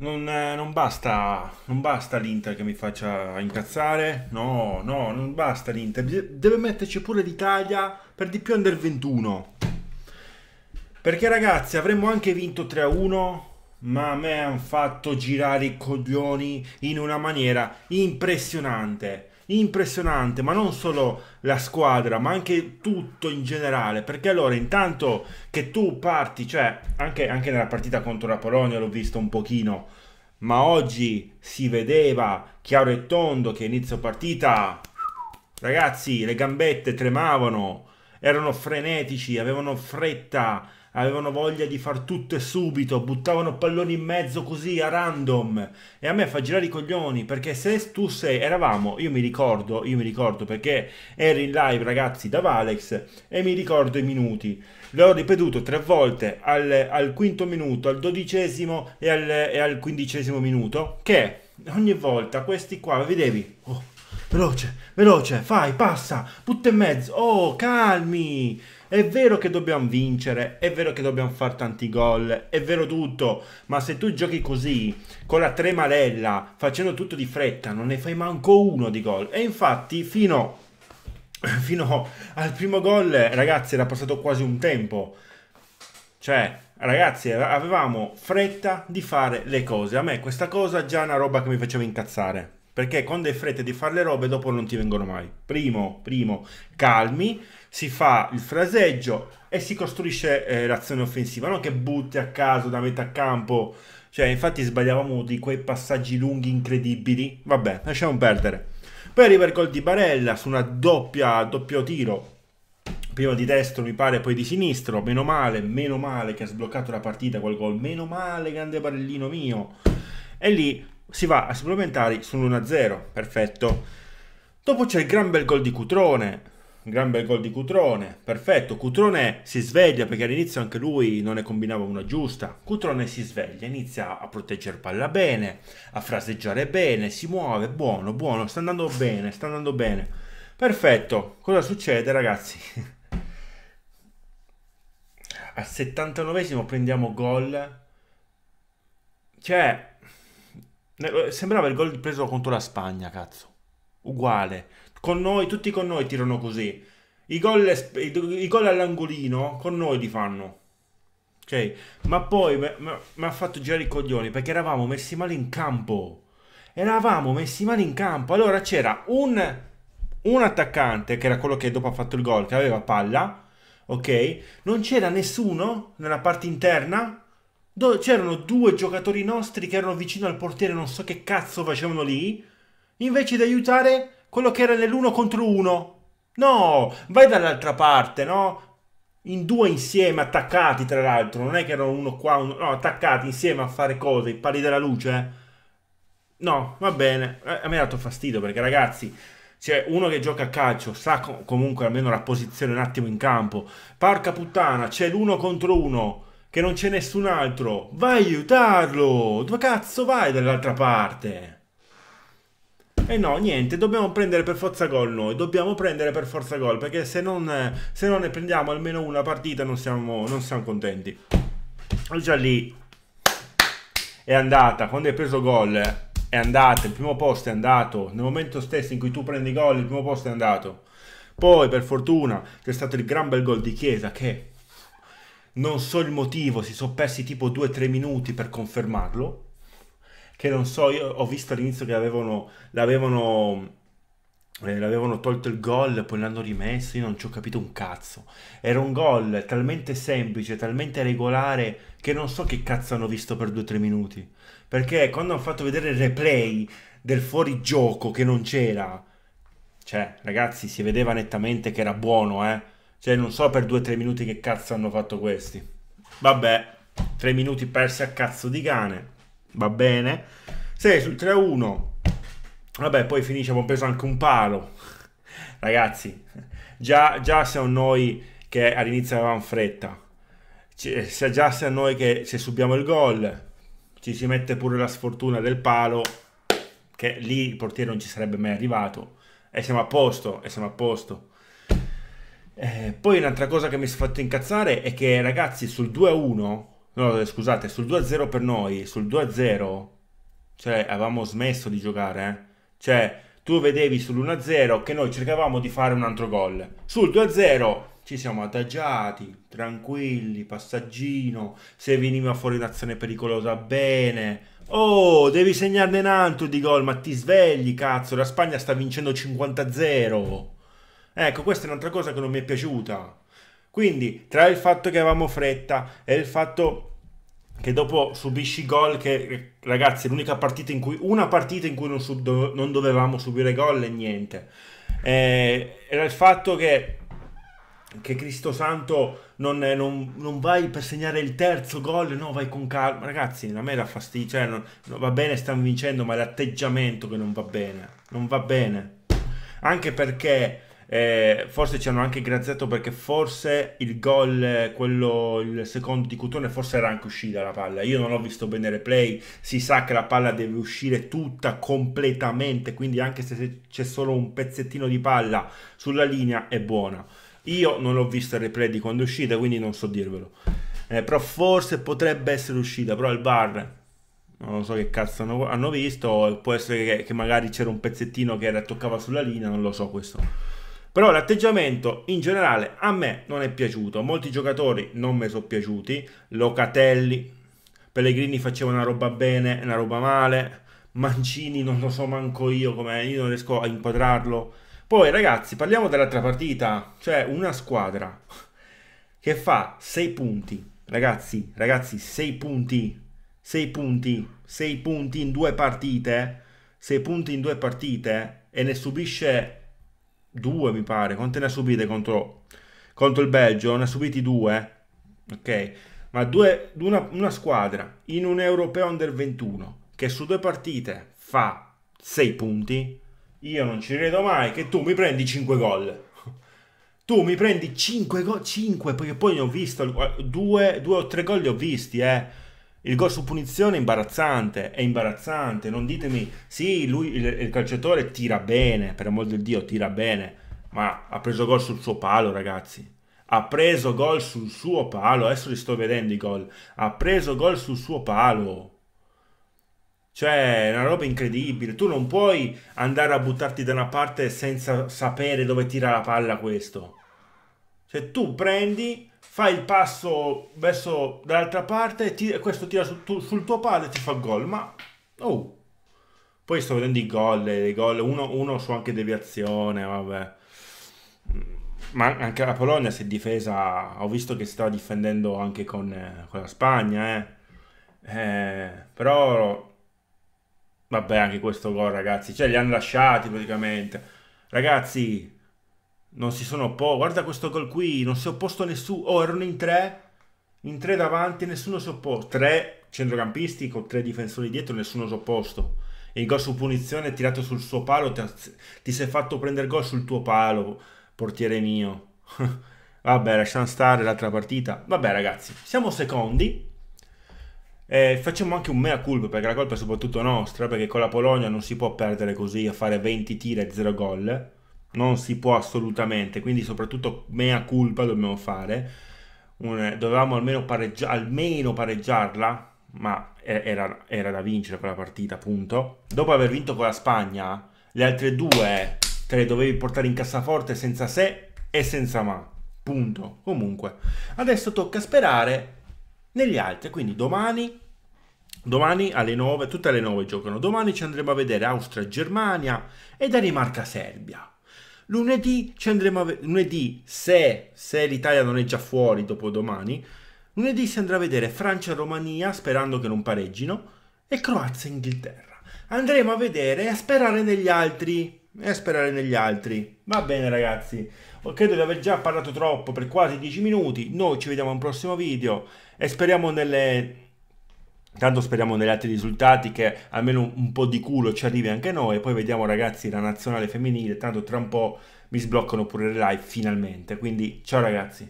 Non, eh, non, basta, non, basta, l'Inter che mi faccia incazzare, no, no, non basta l'Inter, deve metterci pure l'Italia, per di più under 21. Perché ragazzi avremmo anche vinto 3-1, ma a me hanno fatto girare i coglioni in una maniera impressionante impressionante, ma non solo la squadra, ma anche tutto in generale, perché allora intanto che tu parti, cioè anche, anche nella partita contro la Polonia l'ho visto un pochino, ma oggi si vedeva chiaro e tondo che inizio partita, ragazzi, le gambette tremavano, erano frenetici, avevano fretta, avevano voglia di far tutto e subito, buttavano palloni in mezzo così a random e a me fa girare i coglioni perché se tu sei, eravamo, io mi ricordo, io mi ricordo perché ero in live ragazzi da Valex e mi ricordo i minuti, l'ho ripetuto tre volte al, al quinto minuto, al dodicesimo e al, e al, quindicesimo minuto che ogni volta questi qua vedevi... Oh, veloce, veloce, fai, passa, butta in mezzo, oh, calmi, è vero che dobbiamo vincere, è vero che dobbiamo fare tanti gol, è vero tutto, ma se tu giochi così, con la tremarella, facendo tutto di fretta, non ne fai manco uno di gol. E infatti fino, fino al primo gol, ragazzi, era passato quasi un tempo. Cioè, ragazzi, avevamo fretta di fare le cose. A me questa cosa è già è una roba che mi faceva incazzare perché quando hai fretta di fare le robe dopo non ti vengono mai. Primo, primo, calmi, si fa il fraseggio e si costruisce eh, l'azione offensiva, non che butti a caso da metà campo, cioè infatti sbagliavamo di quei passaggi lunghi incredibili, vabbè, lasciamo perdere. Poi arriva il gol di Barella su una doppia, doppio tiro, prima di destro mi pare poi di sinistro, meno male, meno male che ha sbloccato la partita quel gol, meno male grande Barellino mio. E lì si va a supplementari sull'1-0, perfetto. Dopo c'è il gran bel gol di Cutrone, gran bel gol di Cutrone, perfetto. Cutrone si sveglia perché all'inizio anche lui non ne combinava una giusta. Cutrone si sveglia, inizia a proteggere palla bene, a fraseggiare bene, si muove, buono, buono, sta andando bene, sta andando bene. Perfetto, cosa succede ragazzi? Al 79 prendiamo gol. Cioè, eh, sembrava il gol preso contro la Spagna, cazzo. Uguale. Con noi, tutti con noi tirano così. I gol, i gol all'angolino con noi li fanno. Ok? Ma poi mi ha fatto girare i coglioni perché eravamo messi male in campo. Eravamo messi male in campo. Allora c'era un, un attaccante, che era quello che dopo ha fatto il gol, che aveva palla. Ok? Non c'era nessuno nella parte interna dove c'erano due giocatori nostri che erano vicino al portiere, non so che cazzo facevano lì, invece di aiutare quello che era nell'uno contro uno. No, vai dall'altra parte, no? In due insieme, attaccati tra l'altro, non è che erano uno qua, uno... no, attaccati insieme a fare cose, i pali della luce, eh. No, va bene. Eh, a me ha dato fastidio perché, ragazzi, cioè, uno che gioca a calcio sa comunque almeno la posizione un attimo in campo. Parca puttana, c'è l'uno contro uno che non c'è nessun altro. Vai a aiutarlo! Dove cazzo vai dall'altra parte? E eh no, niente, dobbiamo prendere per forza gol noi, dobbiamo prendere per forza gol, perché se non, se non ne prendiamo almeno una partita non siamo, non siamo contenti. Già lì è andata, quando hai preso gol è andata, il primo posto è andato, nel momento stesso in cui tu prendi gol il primo posto è andato. Poi per fortuna c'è stato il gran bel gol di Chiesa che non so il motivo, si sono persi tipo 2-3 minuti per confermarlo, che non so, io ho visto all'inizio che avevano, l'avevano, eh, l'avevano tolto il gol, poi l'hanno rimesso, io non ci ho capito un cazzo. Era un gol talmente semplice, talmente regolare, che non so che cazzo hanno visto per 2-3 minuti. Perché quando hanno fatto vedere il replay del fuorigioco che non c'era, cioè ragazzi si vedeva nettamente che era buono, eh cioè, non so per 2-3 minuti che cazzo hanno fatto questi. Vabbè, 3 minuti persi a cazzo di cane. Va bene. Sei sul 3-1. Vabbè, poi finisce, abbiamo preso anche un palo. Ragazzi, già, già siamo noi che all'inizio avevamo fretta. Cioè, se già siamo noi che se subiamo il gol ci si mette pure la sfortuna del palo, che lì il portiere non ci sarebbe mai arrivato. E siamo a posto, e siamo a posto. Eh, poi un'altra cosa che mi si è fatto incazzare è che ragazzi sul 2-1, no eh, scusate, sul 2-0 per noi, sul 2-0, cioè avevamo smesso di giocare, eh? cioè tu vedevi sull'1-0 che noi cercavamo di fare un altro gol, sul 2-0 ci siamo adagiati, tranquilli, passaggino, se veniva fuori un'azione pericolosa bene, oh devi segnarne un altro di gol, ma ti svegli cazzo, la Spagna sta vincendo 50-0. Ecco, questa è un'altra cosa che non mi è piaciuta. Quindi, tra il fatto che avevamo fretta e il fatto che dopo subisci gol che, ragazzi, l'unica partita in cui, una partita in cui non, sub, non dovevamo subire gol e niente. Eh, era il fatto che, che Cristo Santo non, non, non, vai per segnare il terzo gol, no, vai con calma. Ragazzi, a me la fastidio, cioè, non, va bene, stanno vincendo, ma è l'atteggiamento che non va bene. Non va bene. Anche perché eh, forse ci hanno anche graziato perché forse il gol, quello, il secondo di Cutone, forse era anche uscita la palla. Io non ho visto bene le play, si sa che la palla deve uscire tutta completamente, quindi anche se c'è solo un pezzettino di palla sulla linea è buona. Io non ho visto il replay di quando è uscita, quindi non so dirvelo. Eh, però forse potrebbe essere uscita, però il bar non so che cazzo hanno, hanno visto, può essere che, che magari c'era un pezzettino che era, toccava sulla linea, non lo so questo. Però l'atteggiamento in generale a me non è piaciuto, molti giocatori non mi sono piaciuti, Locatelli, Pellegrini faceva una roba bene una roba male, Mancini non lo so manco io come io non riesco a inquadrarlo. Poi ragazzi, parliamo dell'altra partita, cioè una squadra che fa 6 punti, ragazzi, ragazzi 6 punti, 6 punti, 6 punti in due partite, 6 punti in due partite e ne subisce due mi pare, quante ne ha subite contro, contro il Belgio? Ne ha subiti due, ok? Ma due, una, una squadra in un europeo under 21 che su due partite fa 6 punti, io non ci credo mai che tu mi prendi 5 gol. Tu mi prendi 5 gol, 5, perché poi ne ho visto 2, o 3 gol li ho visti, eh il gol su punizione è imbarazzante, è imbarazzante, non ditemi, sì, lui, il, il calciatore tira bene, per amor del Dio, tira bene, ma ha preso gol sul suo palo, ragazzi. Ha preso gol sul suo palo, adesso li sto vedendo i gol. Ha preso gol sul suo palo. Cioè, è una roba incredibile. Tu non puoi andare a buttarti da una parte senza sapere dove tira la palla questo. Cioè, tu prendi, fa il passo verso dall'altra parte, tira, questo tira su, tu, sul tuo palo e ti fa gol, ma... Oh! Poi sto vedendo i gol, eh, i gol uno, uno, su anche deviazione, vabbè. Ma anche la Polonia si è difesa, ho visto che si stava difendendo anche con, eh, con la Spagna, eh. eh. Però... Vabbè, anche questo gol, ragazzi, cioè li hanno lasciati praticamente. Ragazzi, non si sono opposto. Guarda questo gol qui, non si è opposto nessuno. Oh, erano in tre, in tre davanti, nessuno si è opposto. Tre centrocampisti con tre difensori dietro, nessuno si è opposto. E il gol su punizione tirato sul suo palo, ti, ti sei fatto prendere gol sul tuo palo, portiere mio. Vabbè, lasciamo stare l'altra partita. Vabbè, ragazzi, siamo secondi. Eh, facciamo anche un mea culpa perché la colpa è soprattutto nostra, perché con la Polonia non si può perdere così a fare 20 tiri e 0 gol non si può assolutamente, quindi soprattutto mea culpa dobbiamo fare, Un, dovevamo almeno, pareggia, almeno, pareggiarla, ma era, era da vincere quella partita, appunto. Dopo aver vinto con la Spagna, le altre due te le dovevi portare in cassaforte senza se e senza ma, punto. Comunque, adesso tocca sperare negli altri, quindi domani Domani alle 9, tutte alle 9 giocano. Domani ci andremo a vedere Austria-Germania e Danimarca-Serbia. Lunedì ci andremo a vedere. Lunedì, se, se l'Italia non è già fuori dopo domani, lunedì si andrà a vedere Francia e Romania sperando che non pareggino e Croazia e Inghilterra. Andremo a vedere e a sperare negli altri. E a sperare negli altri. Va bene, ragazzi. Oh, credo di aver già parlato troppo per quasi 10 minuti. Noi ci vediamo al prossimo video e speriamo nelle Tanto speriamo negli altri risultati che almeno un, un po' di culo ci arrivi anche noi. Poi vediamo ragazzi la nazionale femminile, tanto tra un po' mi sbloccano pure le live finalmente. Quindi ciao ragazzi.